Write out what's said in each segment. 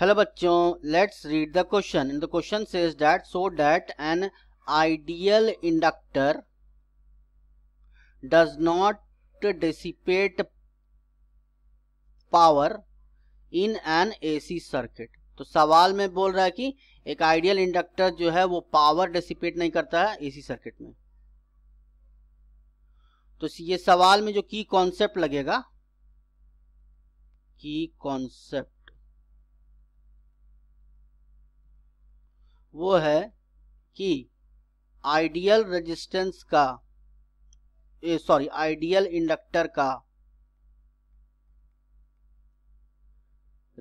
hello बच्चों let's read the question in the question says that so that an ideal inductor does not dissipate power in an AC circuit तो सवाल में बोल रहा है कि एक आइडियल इंडक्टर जो है वो पावर डिसिपेट नहीं करता है एसी सर्किट में तो ये सवाल में जो की कॉन्सेप्ट लगेगा की कॉन्सेप्ट वो है कि आइडियल रेजिस्टेंस का सॉरी आइडियल इंडक्टर का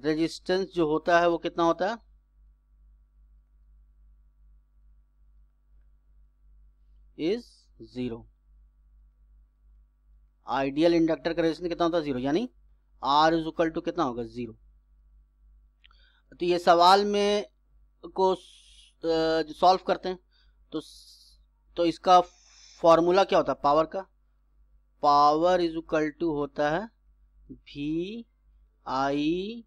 रेजिस्टेंस जो होता है वो कितना होता है इज जीरो आइडियल इंडक्टर का रेजिस्टेंस कितना होता है जीरो यानी आर इज इक्वल टू कितना होगा जीरो तो ये सवाल में को सॉल्व करते हैं तो तो इसका फॉर्मूला क्या होता है पावर का पावर इज इक्वल टू होता है भी आई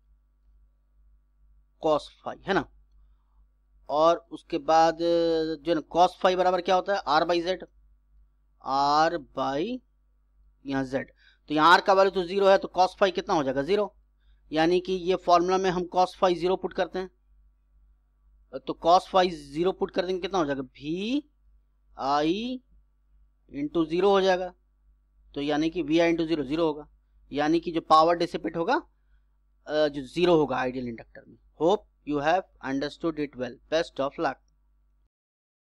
कॉस फाइव है ना और उसके बाद जो है ना कॉस फाइव बराबर क्या होता है R by Z R by यहाँ जेड तो यहाँ आर का वैल्यू तो जीरो है तो कॉस फाइव कितना हो जाएगा जीरो यानी कि ये फॉर्मूला में हम कॉस फाइव जीरो पुट करते हैं तो कॉस फाइव जीरो पुट कर देंगे कितना हो जाएगा भी आई इंटू जीरो हो जाएगा तो यानी कि V I into zero zero होगा यानी कि जो पावर डिसिपेट होगा जो जीरो होगा आइडियल इंडक्टर में hope you have understood it well best of luck